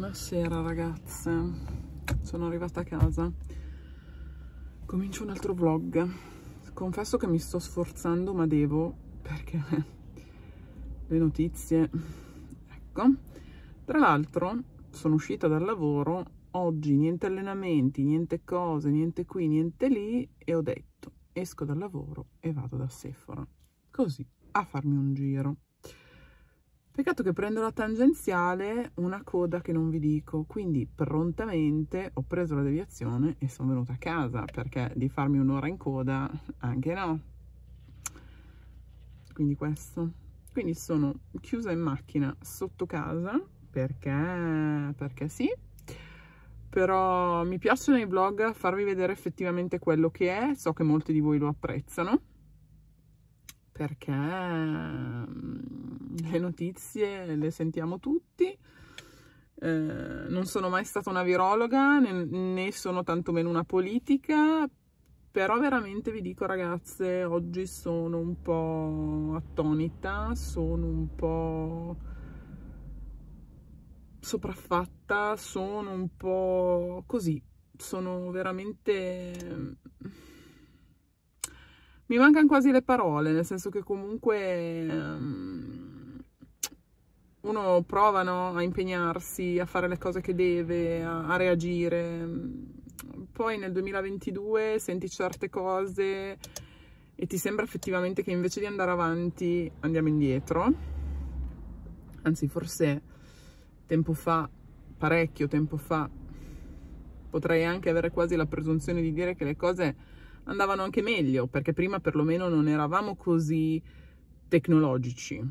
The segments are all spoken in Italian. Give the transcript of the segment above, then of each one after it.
Buonasera ragazze, sono arrivata a casa, comincio un altro vlog, confesso che mi sto sforzando ma devo perché le notizie, ecco, tra l'altro sono uscita dal lavoro, oggi niente allenamenti, niente cose, niente qui, niente lì e ho detto esco dal lavoro e vado da Sephora, così a farmi un giro Peccato che prendo la tangenziale, una coda che non vi dico, quindi prontamente ho preso la deviazione e sono venuta a casa, perché di farmi un'ora in coda anche no. Quindi questo. Quindi sono chiusa in macchina sotto casa, perché, perché sì, però mi piace nei vlog farvi vedere effettivamente quello che è, so che molti di voi lo apprezzano perché ehm, le notizie le sentiamo tutti. Eh, non sono mai stata una virologa, né, né sono tantomeno una politica, però veramente vi dico ragazze, oggi sono un po' attonita, sono un po' sopraffatta, sono un po' così, sono veramente mi mancano quasi le parole, nel senso che comunque um, uno prova no, a impegnarsi, a fare le cose che deve, a, a reagire. Poi nel 2022 senti certe cose e ti sembra effettivamente che invece di andare avanti andiamo indietro. Anzi, forse tempo fa, parecchio tempo fa, potrei anche avere quasi la presunzione di dire che le cose andavano anche meglio, perché prima perlomeno non eravamo così tecnologici.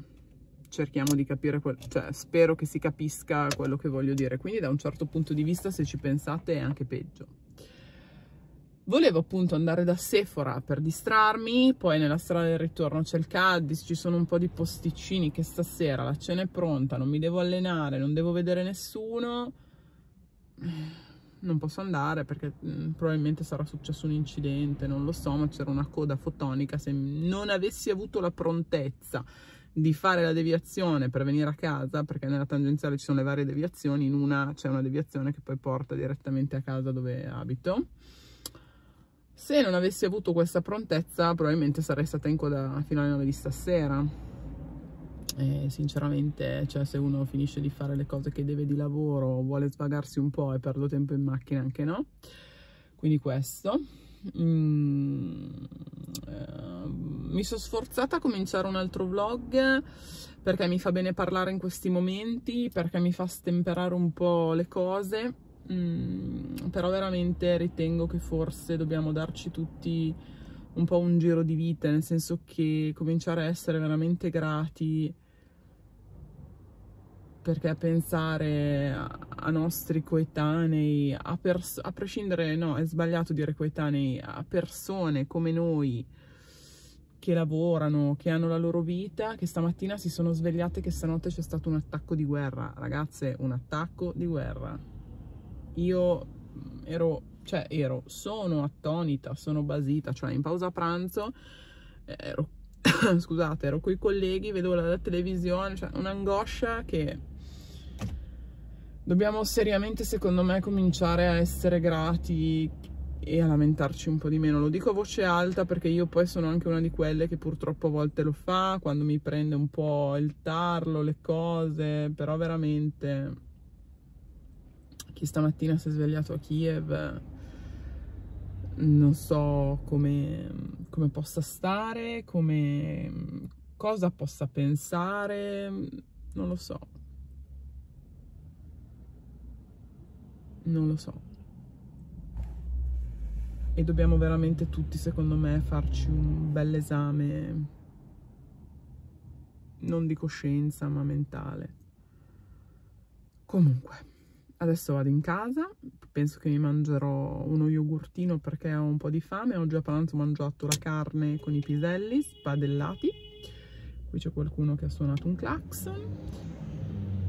Cerchiamo di capire, cioè spero che si capisca quello che voglio dire. Quindi da un certo punto di vista, se ci pensate, è anche peggio. Volevo appunto andare da Sephora per distrarmi, poi nella strada del ritorno c'è il Cadiz, ci sono un po' di posticini che stasera la cena è pronta, non mi devo allenare, non devo vedere nessuno non posso andare perché mh, mm, probabilmente sarà successo un incidente, non lo so, ma c'era una coda fotonica, se non avessi avuto la prontezza di fare la deviazione per venire a casa, perché nella tangenziale ci sono le varie deviazioni, in una c'è una deviazione che poi porta direttamente a casa dove abito. Se non avessi avuto questa prontezza, probabilmente sarei stata in coda fino alle 9 di stasera e sinceramente cioè, se uno finisce di fare le cose che deve di lavoro vuole svagarsi un po' e perdo tempo in macchina anche no quindi questo mm, eh, mi sono sforzata a cominciare un altro vlog perché mi fa bene parlare in questi momenti perché mi fa stemperare un po' le cose mm, però veramente ritengo che forse dobbiamo darci tutti un po' un giro di vita, nel senso che cominciare a essere veramente grati perché pensare a nostri coetanei, a, a prescindere, no, è sbagliato dire coetanei, a persone come noi che lavorano, che hanno la loro vita, che stamattina si sono svegliate che stanotte c'è stato un attacco di guerra. Ragazze, un attacco di guerra. Io ero cioè ero, sono attonita, sono basita, cioè in pausa pranzo, ero, scusate, ero coi colleghi, vedevo la, la televisione, cioè un'angoscia che dobbiamo seriamente secondo me cominciare a essere grati e a lamentarci un po' di meno. Lo dico a voce alta perché io poi sono anche una di quelle che purtroppo a volte lo fa, quando mi prende un po' il tarlo, le cose, però veramente chi stamattina si è svegliato a Kiev non so come, come possa stare, come cosa possa pensare, non lo so. Non lo so. E dobbiamo veramente tutti, secondo me, farci un bel esame, non di coscienza, ma mentale. Comunque. Adesso vado in casa, penso che mi mangerò uno yogurtino perché ho un po' di fame. Oggi a pranzo ho mangiato la carne con i piselli spadellati. Qui c'è qualcuno che ha suonato un clacson.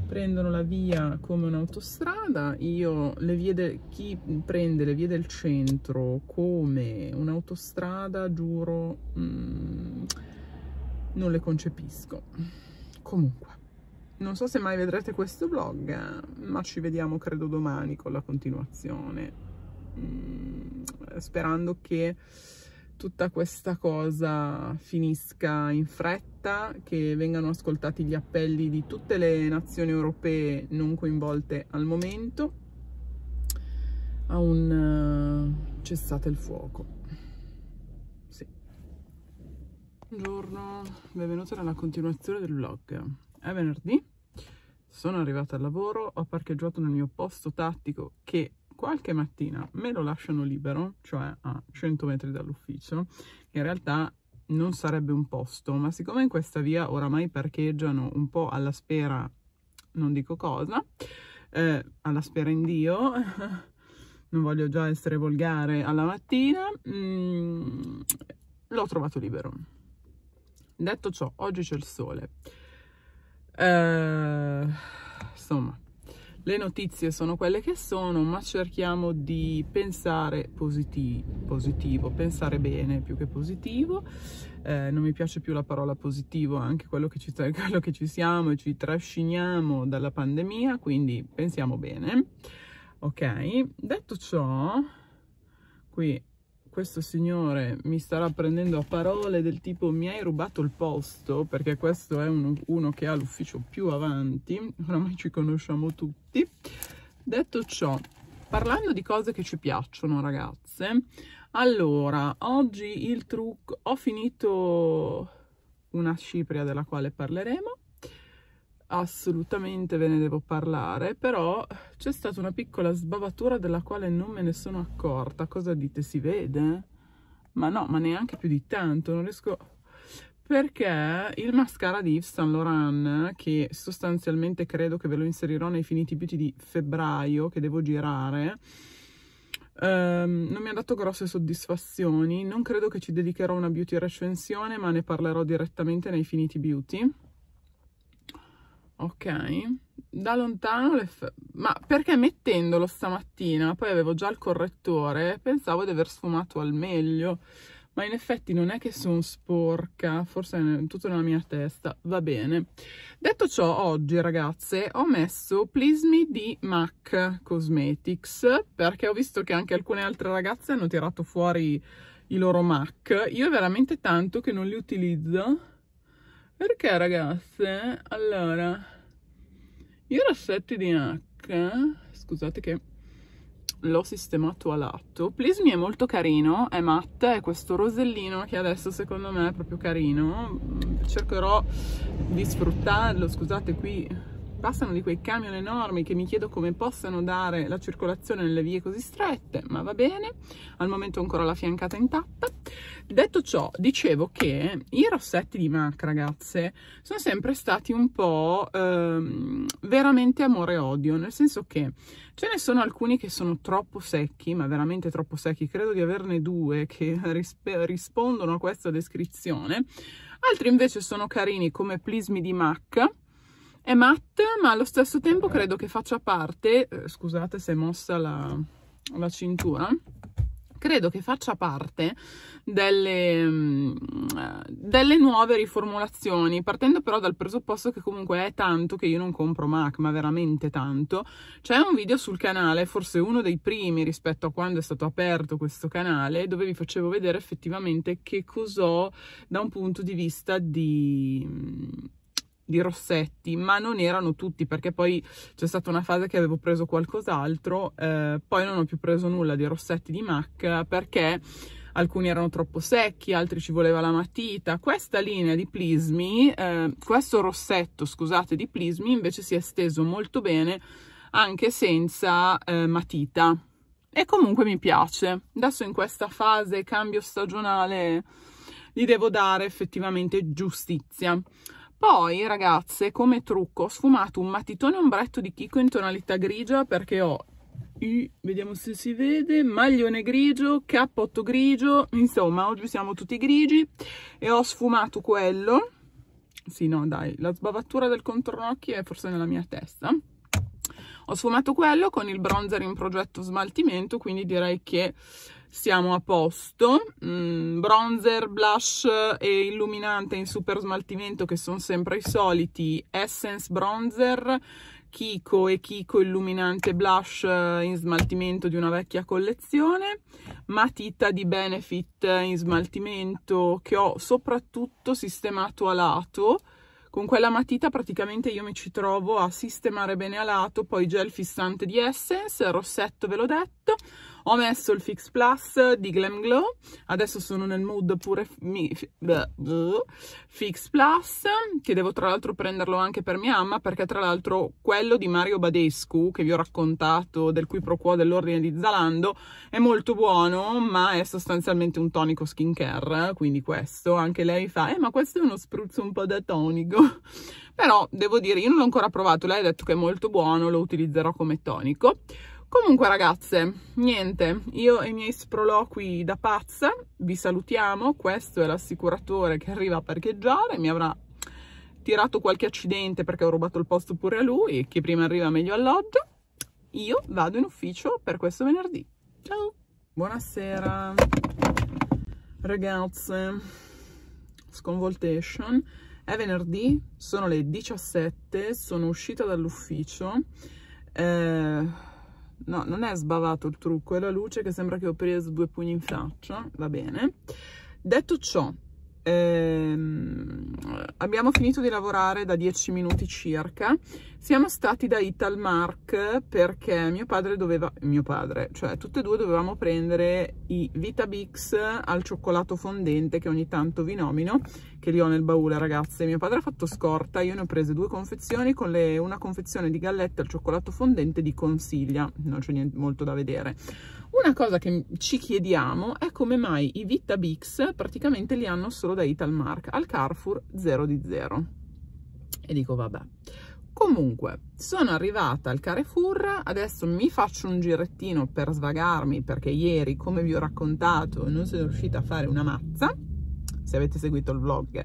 Prendono la via come un'autostrada. Io, le vie del, chi prende le vie del centro come un'autostrada, giuro, mh, mm, non le concepisco. Comunque. Non so se mai vedrete questo vlog, ma ci vediamo credo domani con la continuazione. Mm, sperando che tutta questa cosa finisca in fretta, che vengano ascoltati gli appelli di tutte le nazioni europee non coinvolte al momento a un eh, cessate il fuoco. Buongiorno, benvenuti nella continuazione del vlog è venerdì, sono arrivata al lavoro, ho parcheggiato nel mio posto tattico che qualche mattina me lo lasciano libero, cioè a 100 metri dall'ufficio, che in realtà non sarebbe un posto, ma siccome in questa via oramai parcheggiano un po' alla spera, non dico cosa, eh, alla spera in Dio, non voglio già essere volgare alla mattina, mm, l'ho trovato libero. Detto ciò, oggi c'è il sole. Eh, insomma, le notizie sono quelle che sono, ma cerchiamo di pensare positivo, positivo pensare bene più che positivo. Eh, non mi piace più la parola positivo, anche quello che, ci, quello che ci siamo e ci trasciniamo dalla pandemia, quindi pensiamo bene. Ok, detto ciò, qui questo signore mi starà prendendo a parole del tipo mi hai rubato il posto perché questo è uno, uno che ha l'ufficio più avanti, oramai ci conosciamo tutti. Detto ciò, parlando di cose che ci piacciono ragazze, allora oggi il trucco, ho finito una cipria della quale parleremo, assolutamente ve ne devo parlare, però c'è stata una piccola sbavatura della quale non me ne sono accorta. Cosa dite? Si vede? Ma no, ma neanche più di tanto, non riesco... Perché il mascara di Yves Saint Laurent, che sostanzialmente credo che ve lo inserirò nei finiti beauty di febbraio, che devo girare, Um, non mi ha dato grosse soddisfazioni, non credo che ci dedicherò una beauty recensione, ma ne parlerò direttamente nei finiti beauty ok? Da lontano le ma perché mettendolo stamattina, poi avevo già il correttore, pensavo di aver sfumato al meglio, ma in effetti non è che sono sporca, forse è tutto nella mia testa, va bene. Detto ciò, oggi ragazze ho messo Plismi di MAC Cosmetics, perché ho visto che anche alcune altre ragazze hanno tirato fuori i loro MAC, io veramente tanto che non li utilizzo, perché ragazze, allora, i rossetti di H, scusate che l'ho sistemato a lato. Please Me è molto carino, è matte, è questo rosellino che adesso secondo me è proprio carino. Cercherò di sfruttarlo, scusate qui passano di quei camion enormi che mi chiedo come possano dare la circolazione nelle vie così strette, ma va bene, al momento ancora la fiancata in tappa. Detto ciò, dicevo che i rossetti di MAC, ragazze, sono sempre stati un po' ehm, veramente amore e odio, nel senso che ce ne sono alcuni che sono troppo secchi, ma veramente troppo secchi, credo di averne due che rispondono a questa descrizione, altri invece sono carini come Plismi di MAC, è matte, ma allo stesso tempo credo che faccia parte, eh, scusate se è mossa la, la cintura, credo che faccia parte delle, mm, delle, nuove riformulazioni, partendo però dal presupposto che comunque è tanto che io non compro Mac, ma veramente tanto. C'è un video sul canale, forse uno dei primi rispetto a quando è stato aperto questo canale, dove vi facevo vedere effettivamente che cos'ho da un punto di vista di mm, di rossetti, ma non erano tutti perché poi c'è stata una fase che avevo preso qualcos'altro, eh, poi non ho più preso nulla di rossetti di MAC perché alcuni erano troppo secchi, altri ci voleva la matita. Questa linea di plismi, eh, questo rossetto, scusate, di plismi invece si è steso molto bene anche senza eh, matita e comunque mi piace. Adesso in questa fase cambio stagionale gli devo dare effettivamente giustizia. Poi, ragazze, come trucco, ho sfumato un matitone ombretto di Kiko in tonalità grigia perché ho i, vediamo se si vede, maglione grigio, cappotto grigio, insomma, oggi siamo tutti grigi e ho sfumato quello. Sì, no, dai, la sbavatura del contornocchi è forse nella mia testa. Ho sfumato quello con il bronzer in progetto smaltimento, quindi direi che siamo a posto, mm, bronzer, blush e illuminante in super smaltimento che sono sempre i soliti, Essence bronzer, Kiko e Kiko illuminante blush eh, in smaltimento di una vecchia collezione, matita di Benefit eh, in smaltimento che ho soprattutto sistemato a lato, con quella matita praticamente io mi ci trovo a sistemare bene a lato, poi gel fissante di Essence, rossetto ve l'ho detto, ho messo il Fix Plus di Glam Glow, adesso sono nel mood pure mi, Fix Plus, che devo tra l'altro prenderlo anche per mia mamma, perché tra l'altro quello di Mario Badescu, che vi ho raccontato del cui pro quo dell'ordine di Zalando, è molto buono, ma è sostanzialmente un tonico skincare, quindi questo, anche lei fa, eh ma questo è uno spruzzo un po' da tonico, però devo dire, io non l'ho ancora provato, lei ha detto che è molto buono, lo utilizzerò come tonico. Comunque ragazze, niente, io e i miei sproloqui da pazza vi salutiamo, questo è l'assicuratore che arriva a parcheggiare, mi avrà tirato qualche accidente perché ho rubato il posto pure a lui, chi prima arriva meglio alloggio, Io vado in ufficio per questo venerdì. Ciao! Buonasera ragazze, sconvoltation, è venerdì, sono le 17, sono uscita dall'ufficio, eh no, non è sbavato il trucco, è la luce che sembra che ho preso due pugni in faccia, va bene. Detto ciò, Ehm, abbiamo finito di lavorare da 10 minuti circa siamo stati da Italmark perché mio padre doveva mio padre cioè tutte e due dovevamo prendere i Vitabix al cioccolato fondente che ogni tanto vi nomino che li ho nel baule ragazze mio padre ha fatto scorta io ne ho prese due confezioni con le, una confezione di gallette al cioccolato fondente di consiglia non c'è niente molto da vedere una cosa che ci chiediamo è come mai i Vitabix praticamente li hanno solo da Italmark, al Carrefour 0 di 0. E dico vabbè. Comunque, sono arrivata al Carrefour, adesso mi faccio un girettino per svagarmi perché ieri, come vi ho raccontato, non sono riuscita a fare una mazza. Se avete seguito il vlog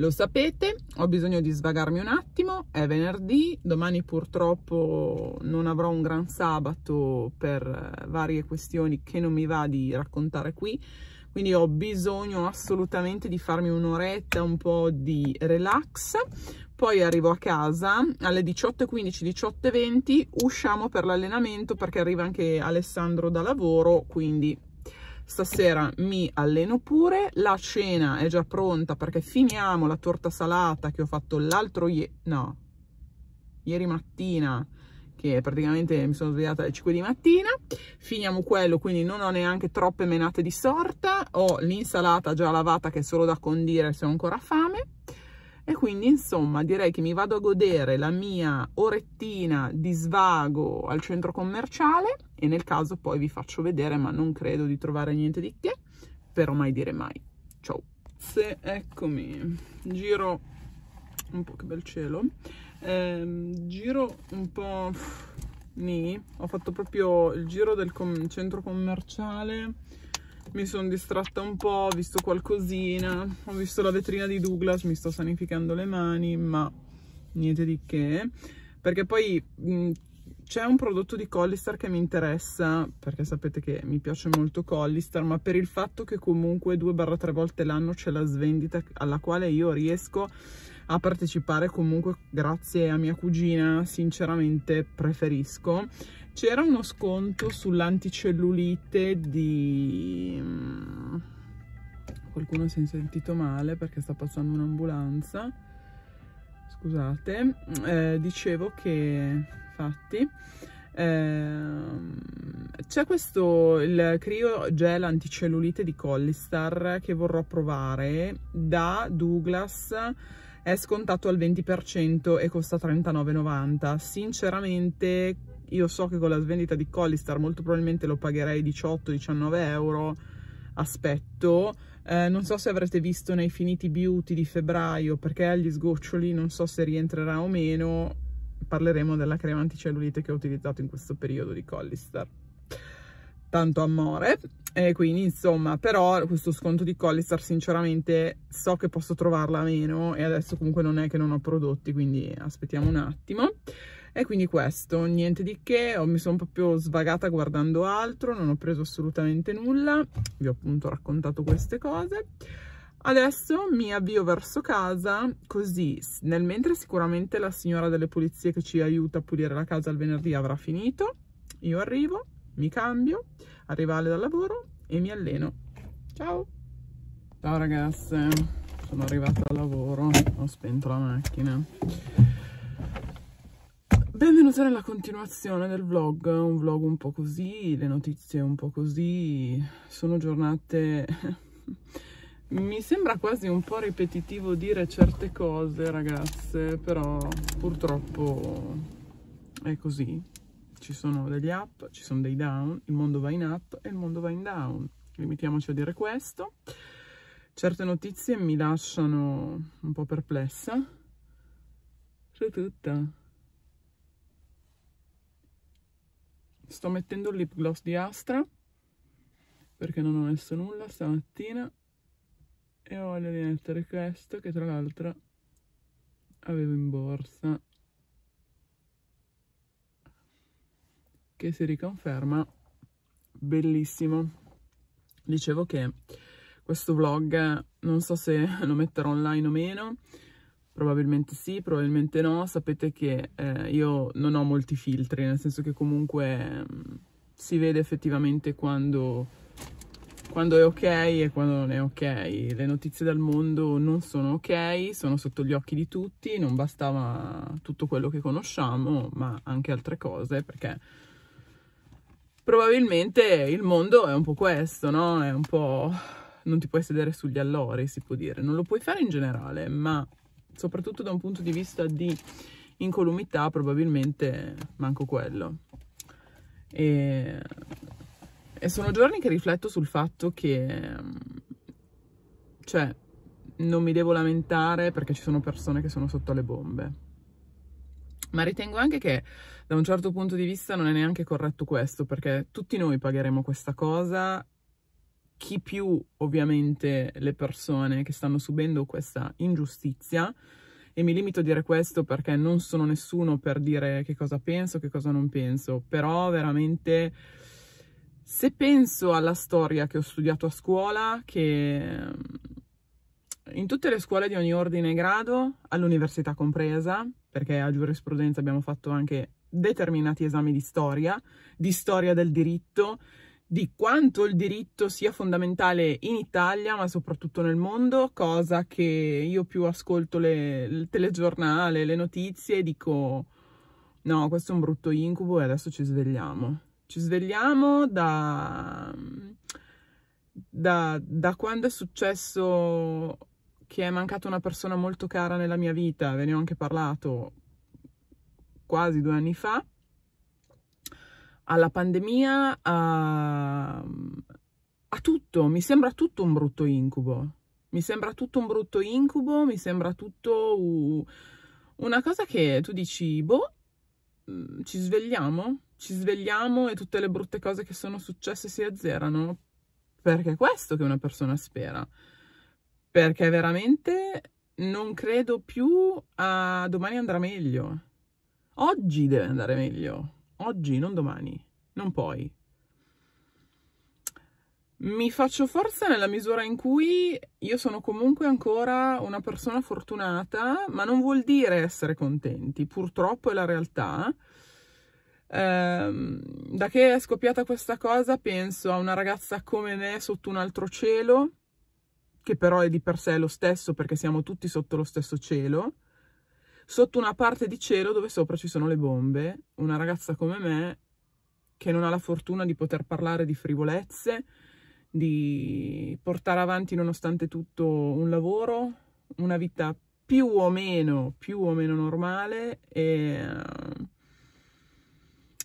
lo sapete, ho bisogno di svagarmi un attimo, è venerdì, domani purtroppo non avrò un gran sabato per eh, varie questioni che non mi va di raccontare qui, quindi ho bisogno assolutamente di farmi un'oretta un po' di relax, poi arrivo a casa alle 18.15, 18.20, usciamo per l'allenamento perché arriva anche Alessandro da lavoro, quindi stasera mi alleno pure, la cena è già pronta perché finiamo la torta salata che ho fatto l'altro ieri, no, ieri mattina, che praticamente mi sono svegliata alle 5 di mattina, finiamo quello, quindi non ho neanche troppe menate di sorta, ho l'insalata già lavata che è solo da condire se ho ancora fame, e quindi insomma direi che mi vado a godere la mia orettina di svago al centro commerciale e nel caso poi vi faccio vedere ma non credo di trovare niente di che, però mai dire mai. Ciao! Se, eccomi, giro un po' che bel cielo, ehm, giro un po' nì, ho fatto proprio il giro del com centro commerciale mi sono distratta un po', ho visto qualcosina, ho visto la vetrina di Douglas, mi sto sanificando le mani, ma niente di che, perché poi mm, c'è un prodotto di Collister che mi interessa, perché sapete che mi piace molto Collister, ma per il fatto che comunque 2-3 volte l'anno c'è la svendita alla quale io riesco a partecipare comunque grazie a mia cugina, sinceramente preferisco c'era uno sconto sull'anticellulite di mm, qualcuno si è sentito male perché sta passando un'ambulanza scusate eh, dicevo che infatti ehm, c'è questo il Crio Gel Anticellulite di Collistar che vorrò provare da Douglas è scontato al 20% e costa 39,90 sinceramente io so che con la svendita di Collistar molto probabilmente lo pagherei 18-19 euro aspetto eh, non so se avrete visto nei finiti beauty di febbraio perché agli sgoccioli non so se rientrerà o meno parleremo della crema anticellulite che ho utilizzato in questo periodo di Collistar tanto amore e quindi insomma però questo sconto di Collistar sinceramente so che posso trovarla a meno e adesso comunque non è che non ho prodotti quindi aspettiamo un attimo e quindi questo niente di che mi sono proprio svagata guardando altro non ho preso assolutamente nulla vi ho appunto raccontato queste cose Adesso mi avvio verso casa, così nel mentre sicuramente la signora delle pulizie che ci aiuta a pulire la casa il venerdì avrà finito. Io arrivo, mi cambio, arrivo dal lavoro e mi alleno. Ciao! Ciao ragazze, sono arrivata al lavoro, ho spento la macchina Benvenuti nella continuazione del vlog, un vlog un po' così, le notizie un po' così, sono giornate... Mi sembra quasi un po' ripetitivo dire certe cose ragazze, però purtroppo è così. Ci sono degli up, ci sono dei down, il mondo va in up e il mondo va in down. Limitiamoci a dire questo. Certe notizie mi lasciano un po' perplessa. C'è tutta. sto mettendo il lip gloss di Astra perché non ho messo nulla stamattina e ho voglia di mettere questo che tra l'altro avevo in borsa che si riconferma bellissimo dicevo che questo vlog non so se lo metterò online o meno Probabilmente sì, probabilmente no. Sapete che eh, io non ho molti filtri, nel senso che comunque mh, mm, si vede effettivamente quando, quando è ok e quando non è ok. Le notizie dal mondo non sono ok, sono sotto gli occhi di tutti, non bastava tutto quello che conosciamo, ma anche altre cose, perché probabilmente il mondo è un po' questo, no? È un po'... non ti puoi sedere sugli allori, si può dire. Non lo puoi fare in generale, ma soprattutto da un punto di vista di incolumità probabilmente manco quello. E, e sono giorni che rifletto sul fatto che, mm, cioè, non mi devo lamentare perché ci sono persone che sono sotto le bombe. Ma ritengo anche che da un certo punto di vista non è neanche corretto questo, perché tutti noi pagheremo questa cosa chi più ovviamente le persone che stanno subendo questa ingiustizia e mi limito a dire questo perché non sono nessuno per dire che cosa penso, che cosa non penso, però veramente se penso alla storia che ho studiato a scuola, che ehm, in tutte le scuole di ogni ordine e grado, all'università compresa, perché a giurisprudenza abbiamo fatto anche determinati esami di storia, di storia del diritto, di quanto il diritto sia fondamentale in Italia, ma soprattutto nel mondo, cosa che io più ascolto le, il telegiornale, le notizie e dico no, questo è un brutto incubo e adesso ci svegliamo. Ci svegliamo da, da, da quando è successo che è mancata una persona molto cara nella mia vita, ve ne ho anche parlato quasi due anni fa, alla pandemia, a, a tutto. Mi sembra tutto un brutto incubo. Mi sembra tutto un brutto incubo, mi sembra tutto uh, una cosa che tu dici, boh, mm, ci svegliamo, ci svegliamo e tutte le brutte cose che sono successe si azzerano. Perché è questo che una persona spera. Perché veramente non credo più a domani andrà meglio. Oggi deve andare meglio. Oggi, non domani. Non poi. Mi faccio forza nella misura in cui io sono comunque ancora una persona fortunata, ma non vuol dire essere contenti, purtroppo è la realtà. Ehm, da che è scoppiata questa cosa penso a una ragazza come me sotto un altro cielo, che però è di per sé lo stesso perché siamo tutti sotto lo stesso cielo, sotto una parte di cielo dove sopra ci sono le bombe, una ragazza come me che non ha la fortuna di poter parlare di frivolezze, di portare avanti nonostante tutto un lavoro, una vita più o meno, più o meno normale e, eh,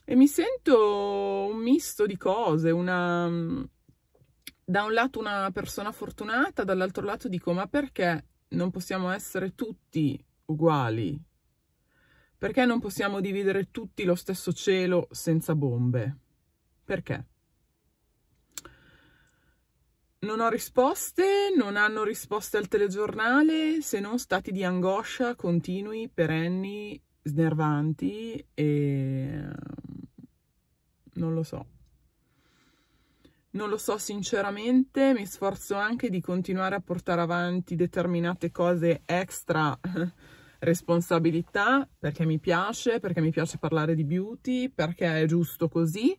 e mi sento un misto di cose, una, da un lato una persona fortunata, dall'altro lato dico ma perché non possiamo essere tutti uguali? Perché non possiamo dividere tutti lo stesso cielo senza bombe? Perché? Non ho risposte, non hanno risposte al telegiornale, se non stati di angoscia continui, perenni, snervanti e... Ehm, non lo so. Non lo so sinceramente, mi sforzo anche di continuare a portare avanti determinate cose extra responsabilità, perché mi piace, perché mi piace parlare di beauty, perché è giusto così.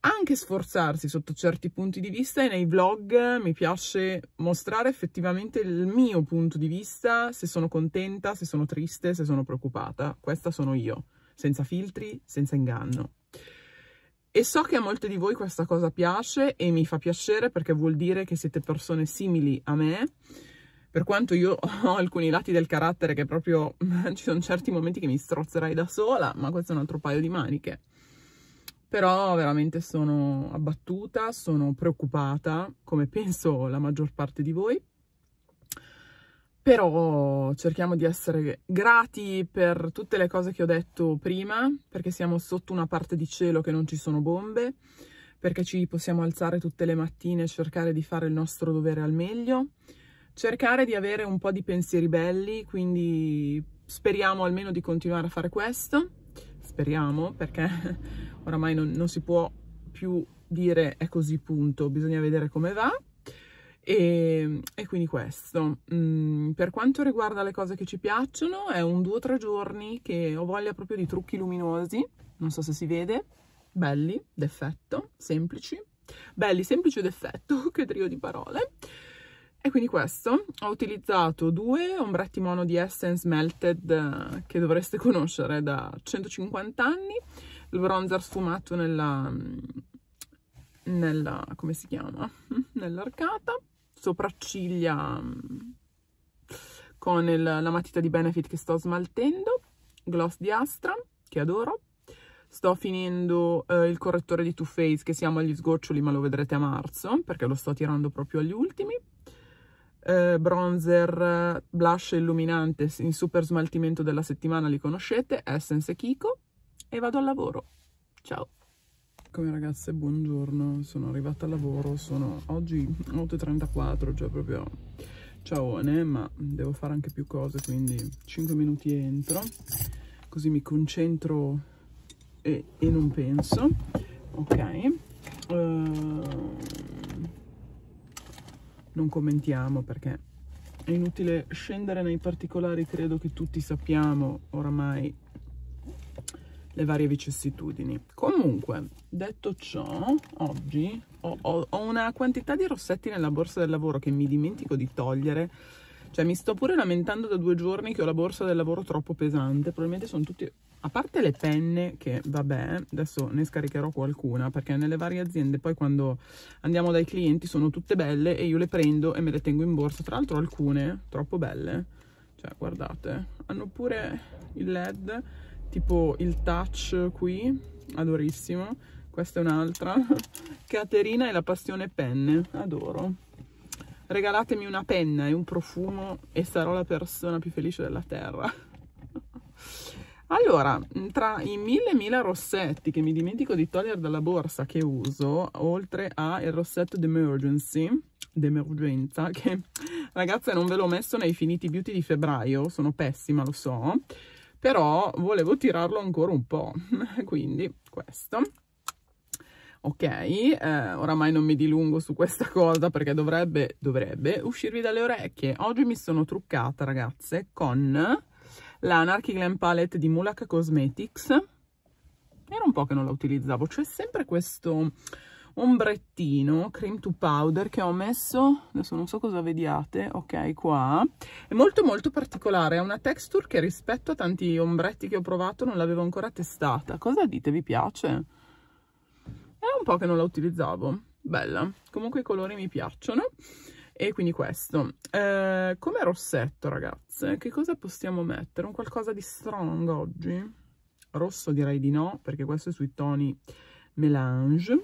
Anche sforzarsi sotto certi punti di vista e nei vlog mi piace mostrare effettivamente il mio punto di vista, se sono contenta, se sono triste, se sono preoccupata. Questa sono io, senza filtri, senza inganno. E so che a molte di voi questa cosa piace e mi fa piacere perché vuol dire che siete persone simili a me per quanto io ho alcuni lati del carattere che proprio ci sono certi momenti che mi strozzerai da sola, ma questo è un altro paio di maniche. Però veramente sono abbattuta, sono preoccupata, come penso la maggior parte di voi. Però cerchiamo di essere grati per tutte le cose che ho detto prima, perché siamo sotto una parte di cielo che non ci sono bombe, perché ci possiamo alzare tutte le mattine e cercare di fare il nostro dovere al meglio, cercare di avere un po' di pensieri belli, quindi speriamo almeno di continuare a fare questo, speriamo perché oramai non, non si può più dire è così punto, bisogna vedere come va. E, e, quindi questo. Mm, per quanto riguarda le cose che ci piacciono, è un due o tre giorni che ho voglia proprio di trucchi luminosi, non so se si vede, belli, d'effetto, semplici, belli, semplici ed effetto, che trio di parole. E quindi questo, ho utilizzato due ombretti mono di Essence Melted eh, che dovreste conoscere da 150 anni, il bronzer sfumato nella, mm, nella come si chiama? Nell'arcata, sopracciglia mm, con il, la matita di Benefit che sto smaltendo, gloss di Astra che adoro, sto finendo eh, il correttore di Too Faced che siamo agli sgoccioli ma lo vedrete a marzo perché lo sto tirando proprio agli ultimi eh, bronzer, blush illuminante in super smaltimento della settimana, li conoscete, Essence e Kiko, e vado al lavoro. Ciao! Come ragazze, buongiorno, sono arrivata al lavoro, sono oggi 8.34, cioè proprio ciao, ma devo fare anche più cose, quindi 5 minuti entro, così mi concentro e, e non penso. Ok, uh, non commentiamo perché è inutile scendere nei particolari, credo che tutti sappiamo oramai le varie vicissitudini. Comunque, detto ciò, oggi ho, ho, ho una quantità di rossetti nella borsa del lavoro che mi dimentico di togliere cioè mi sto pure lamentando da due giorni che ho la borsa del lavoro troppo pesante. Probabilmente sono tutti... A parte le penne, che vabbè, adesso ne scaricherò qualcuna, perché nelle varie aziende poi quando andiamo dai clienti sono tutte belle e io le prendo e me le tengo in borsa. Tra l'altro alcune, troppo belle, cioè guardate, hanno pure il led, tipo il touch qui, adorissimo. Questa è un'altra. Caterina e la passione penne, adoro regalatemi una penna e un profumo e sarò la persona più felice della terra. allora, tra i mille mila rossetti che mi dimentico di togliere dalla borsa che uso, oltre al rossetto d'emergency, d'emergenza, che ragazze non ve l'ho messo nei finiti beauty di febbraio, sono pessima, lo so, però volevo tirarlo ancora un po', quindi questo ok? Eh, oramai non mi dilungo su questa cosa perché dovrebbe, dovrebbe uscirvi dalle orecchie. Oggi mi sono truccata, ragazze, con l'Anarchy Glam Palette di Mulak Cosmetics. Era un po' che non la utilizzavo, c'è sempre questo ombrettino cream to powder che ho messo adesso non so cosa vediate ok qua è molto molto particolare ha una texture che rispetto a tanti ombretti che ho provato non l'avevo ancora testata cosa dite vi piace? è un po' che non la utilizzavo, bella. Comunque i colori mi piacciono e quindi questo. Eh, come rossetto, ragazze, che cosa possiamo mettere? Un qualcosa di strong oggi? Rosso direi di no, perché questo è sui toni melange,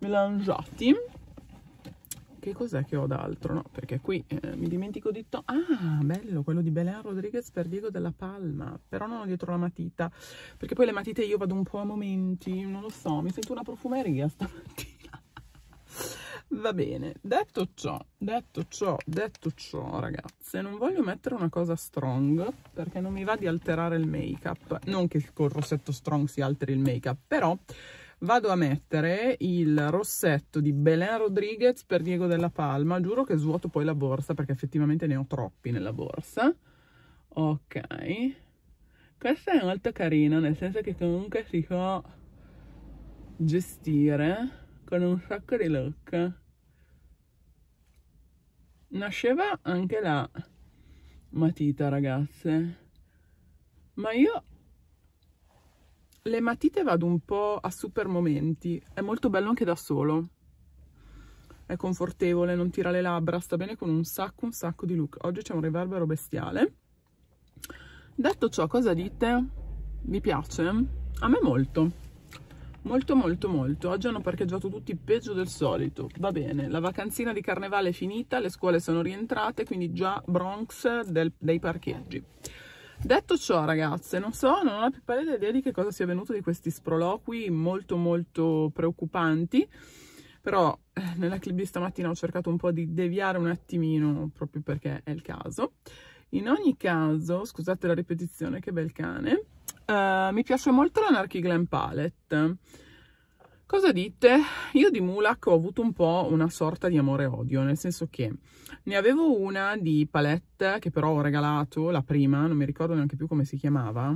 melangiati che cos'è che ho d'altro? No, perché qui eh, mi dimentico di... ah, bello, quello di Belen Rodriguez per Diego della Palma, però non ho dietro la matita, perché poi le matite io vado un po' a momenti, non lo so, mi sento una profumeria stamattina. Va bene, detto ciò, detto ciò, detto ciò, ragazze, non voglio mettere una cosa strong, perché non mi va di alterare il make-up, non che col rossetto strong si alteri il make-up, però vado a mettere il rossetto di Belen Rodriguez per Diego della Palma. Giuro che svuoto poi la borsa perché effettivamente ne ho troppi nella borsa. Ok. Questa è molto carina, nel senso che comunque si può gestire con un sacco di look. Nasceva anche la matita, ragazze. Ma io le matite vado un po' a super momenti, è molto bello anche da solo, è confortevole, non tira le labbra, sta bene con un sacco un sacco di look, oggi c'è un riverbero bestiale. Detto ciò, cosa dite? Vi piace? A me molto, molto molto molto, oggi hanno parcheggiato tutti peggio del solito, va bene, la vacanzina di carnevale è finita, le scuole sono rientrate, quindi già Bronx del, dei parcheggi. Detto ciò ragazze, non so, non ho la più pallida idea di che cosa sia venuto di questi sproloqui molto molto preoccupanti, però eh, nella clip di stamattina ho cercato un po' di deviare un attimino proprio perché è il caso. In ogni caso, scusate la ripetizione, che bel cane, eh, mi piace molto l'Anarchy Glam Palette Cosa dite? Io di Mulak ho avuto un po' una sorta di amore-odio, nel senso che ne avevo una di palette che però ho regalato, la prima, non mi ricordo neanche più come si chiamava,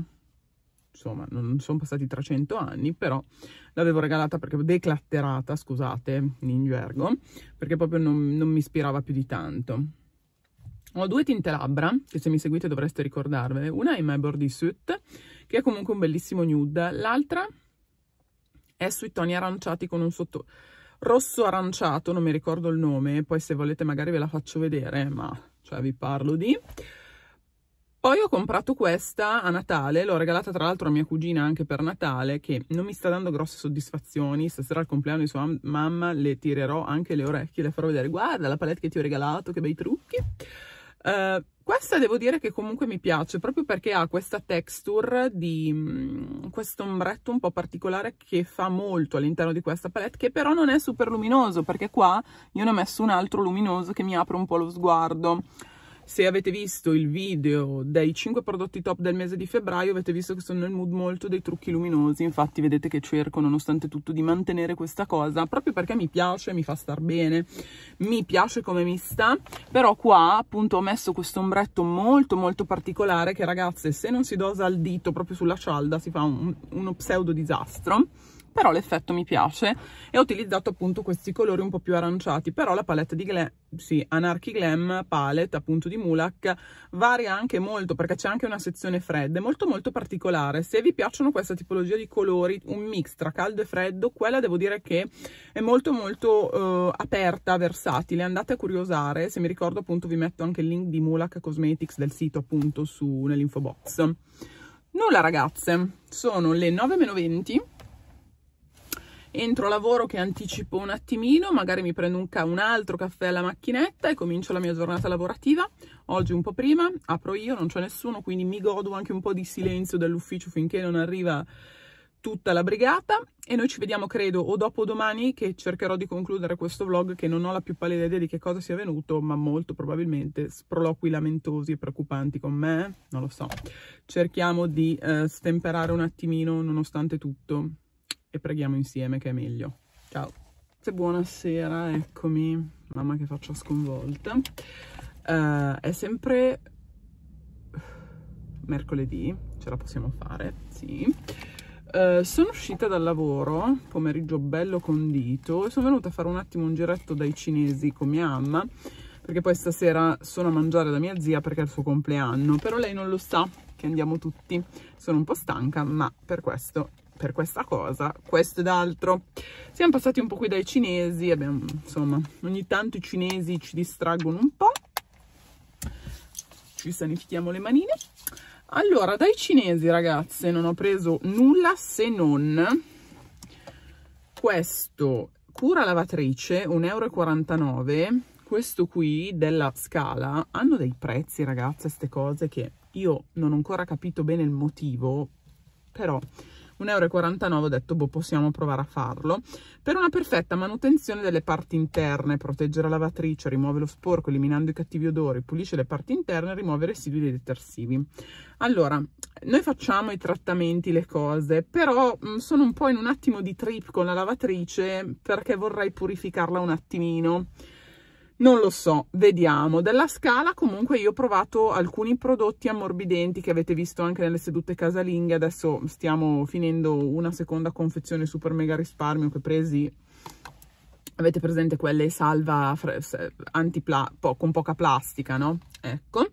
insomma non sono passati 300 anni, però l'avevo regalata perché declatterata, scusate in gergo, perché proprio non, non mi ispirava più di tanto. Ho due tinte labbra, che se mi seguite dovreste ricordarvele, una è My Bordy Suit, che è comunque un bellissimo nude, l'altra è sui toni aranciati con un sotto rosso aranciato, non mi ricordo il nome, poi se volete magari ve la faccio vedere, ma cioè vi parlo di... Poi ho comprato questa a Natale, l'ho regalata tra l'altro a mia cugina anche per Natale, che non mi sta dando grosse soddisfazioni, stasera al compleanno di sua mamma le tirerò anche le orecchie, le farò vedere, guarda la palette che ti ho regalato, che bei trucchi. Eh, questa devo dire che comunque mi piace proprio perché ha questa texture di mm, questo ombretto un po' particolare che fa molto all'interno di questa palette che però non è super luminoso perché qua io ne ho messo un altro luminoso che mi apre un po' lo sguardo se avete visto il video dei 5 prodotti top del mese di febbraio avete visto che sono nel mood molto dei trucchi luminosi, infatti vedete che cerco nonostante tutto di mantenere questa cosa proprio perché mi piace, mi fa star bene, mi piace come mi sta, però qua appunto ho messo questo ombretto molto molto particolare che ragazze se non si dosa al dito proprio sulla cialda si fa un, uno pseudo disastro però l'effetto mi piace e ho utilizzato appunto questi colori un po' più aranciati, però la palette di Glam, sì, Anarchy Glam palette appunto di Mulak varia anche molto perché c'è anche una sezione fredda, è molto molto particolare, se vi piacciono questa tipologia di colori, un mix tra caldo e freddo, quella devo dire che è molto molto eh, aperta, versatile, andate a curiosare, se mi ricordo appunto vi metto anche il link di Mulak Cosmetics del sito appunto su nell'info box. Nulla ragazze, sono le 9.20 entro lavoro che anticipo un attimino, magari mi prendo un, ca un altro caffè alla macchinetta e comincio la mia giornata lavorativa. Oggi un po' prima, apro io, non c'è nessuno, quindi mi godo anche un po' di silenzio dall'ufficio finché non arriva tutta la brigata e noi ci vediamo credo o dopo domani che cercherò di concludere questo vlog che non ho la più pallida idea di che cosa sia venuto ma molto probabilmente sproloqui lamentosi e preoccupanti con me non lo so cerchiamo di eh, stemperare un attimino nonostante tutto e preghiamo insieme che è meglio. Ciao. Buonasera, eccomi. Mamma che faccia sconvolta. Uh, è sempre mercoledì, ce la possiamo fare, sì. Uh, sono uscita dal lavoro, pomeriggio bello condito, e sono venuta a fare un attimo un giretto dai cinesi con mia mamma, perché poi stasera sono a mangiare da mia zia perché è il suo compleanno, però lei non lo sa che andiamo tutti. Sono un po' stanca, ma per questo per questa cosa, questo ed altro. Siamo passati un po' qui dai cinesi, abbiamo, insomma, ogni tanto i cinesi ci distraggono un po'. Ci sanifichiamo le manine. Allora, dai cinesi, ragazze, non ho preso nulla se non questo cura lavatrice, 1,49 euro. Questo qui della Scala hanno dei prezzi, ragazze, queste cose che io non ho ancora capito bene il motivo, però 1,49 euro ho detto boh possiamo provare a farlo per una perfetta manutenzione delle parti interne proteggere la lavatrice rimuove lo sporco eliminando i cattivi odori pulisce le parti interne rimuove i residui dei detersivi allora noi facciamo i trattamenti le cose però mh, mm, sono un po' in un attimo di trip con la lavatrice perché vorrei purificarla un attimino non lo so vediamo della scala comunque io ho provato alcuni prodotti ammorbidenti che avete visto anche nelle sedute casalinghe adesso stiamo finendo una seconda confezione super mega risparmio che presi avete presente quelle salva anti con poca plastica no ecco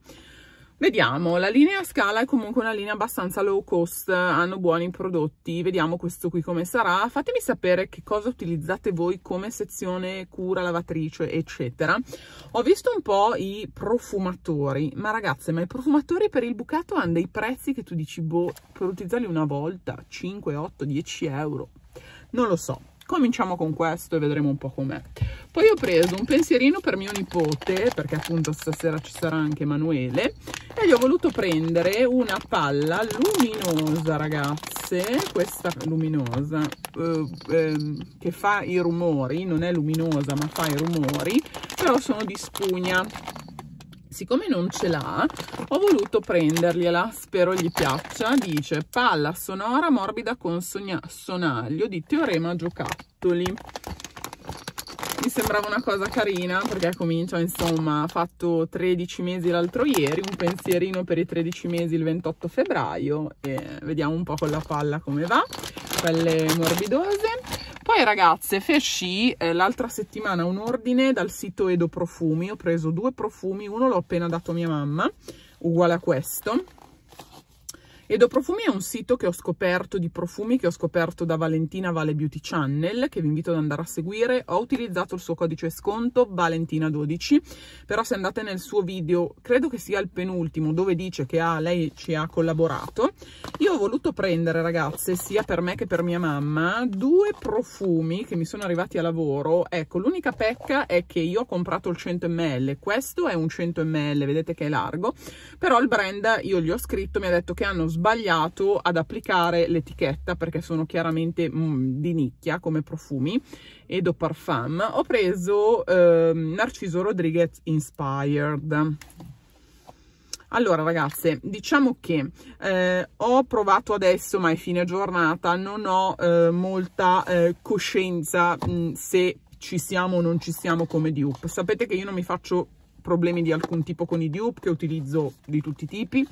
Vediamo, la linea Scala è comunque una linea abbastanza low cost, hanno buoni prodotti, vediamo questo qui come sarà. Fatemi sapere che cosa utilizzate voi come sezione cura, lavatrice, eccetera. Ho visto un po' i profumatori, ma ragazze, ma i profumatori per il bucato hanno dei prezzi che tu dici, boh, per utilizzarli una volta, 5, 8, 10 euro, non lo so cominciamo con questo e vedremo un po' com'è. Poi ho preso un pensierino per mio nipote, perché appunto stasera ci sarà anche Emanuele, e gli ho voluto prendere una palla luminosa, ragazze, questa luminosa, eh, eh, che fa i rumori, non è luminosa ma fa i rumori, però sono di spugna siccome non ce l'ha ho voluto prendergliela spero gli piaccia dice palla sonora morbida con sonaglio di teorema giocattoli mi sembrava una cosa carina perché comincia insomma ha fatto 13 mesi l'altro ieri un pensierino per i 13 mesi il 28 febbraio e vediamo un po' con la palla come va quelle morbidose poi ragazze, feci eh, l'altra settimana un ordine dal sito Edo Profumi, ho preso due profumi, uno l'ho appena dato a mia mamma, uguale a questo, Edo Profumi è un sito che ho scoperto di profumi che ho scoperto da Valentina Vale Beauty Channel che vi invito ad andare a seguire. Ho utilizzato il suo codice sconto Valentina12 però se andate nel suo video credo che sia il penultimo dove dice che ah, lei ci ha collaborato io ho voluto prendere ragazze sia per me che per mia mamma due profumi che mi sono arrivati a lavoro. Ecco l'unica pecca è che io ho comprato il 100 ml questo è un 100 ml vedete che è largo però il brand io gli ho scritto mi ha detto che hanno sbagliato ad applicare l'etichetta perché sono chiaramente mh, mm, di nicchia come profumi e do parfum, ho preso eh, Narciso Rodriguez Inspired. Allora ragazze, diciamo che eh, ho provato adesso, ma è fine giornata, non ho eh, molta eh, coscienza mh, mm, se ci siamo o non ci siamo come dupe. Sapete che io non mi faccio problemi di alcun tipo con i dupe, che utilizzo di tutti i tipi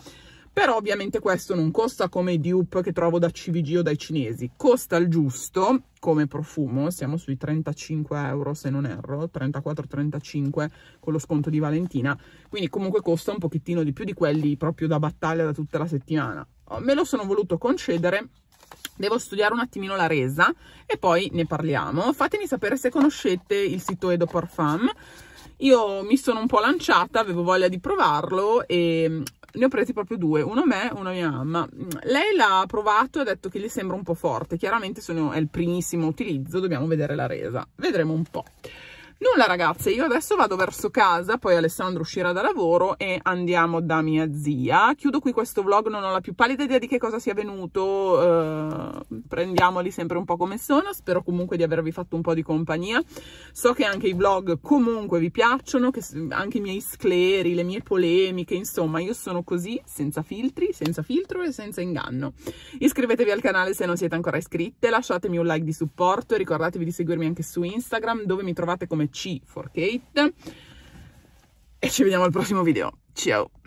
però ovviamente questo non costa come i dupe che trovo da CVG o dai cinesi, costa il giusto come profumo, siamo sui 35 euro se non erro, 34-35 con lo sconto di Valentina, quindi comunque costa un pochettino di più di quelli proprio da battaglia da tutta la settimana. Oh, me lo sono voluto concedere devo studiare un attimino la resa e poi ne parliamo. Fatemi sapere se conoscete il sito Edo Parfum. Io mi sono un po' lanciata, avevo voglia di provarlo e ne ho presi proprio due, uno a me e uno a mia mamma. Lei l'ha provato e ha detto che gli sembra un po' forte, chiaramente sono, è il primissimo utilizzo, dobbiamo vedere la resa. Vedremo un po'. Nulla ragazze, io adesso vado verso casa, poi Alessandro uscirà da lavoro e andiamo da mia zia. Chiudo qui questo vlog, non ho la più pallida idea di che cosa sia venuto, eh, prendiamoli sempre un po' come sono, spero comunque di avervi fatto un po' di compagnia. So che anche i vlog comunque vi piacciono, che anche i miei scleri, le mie polemiche, insomma io sono così, senza filtri, senza filtro e senza inganno. Iscrivetevi al canale se non siete ancora iscritte, lasciatemi un like di supporto e ricordatevi di seguirmi anche su Instagram dove mi trovate come c4Kate e ci vediamo al prossimo video. Ciao!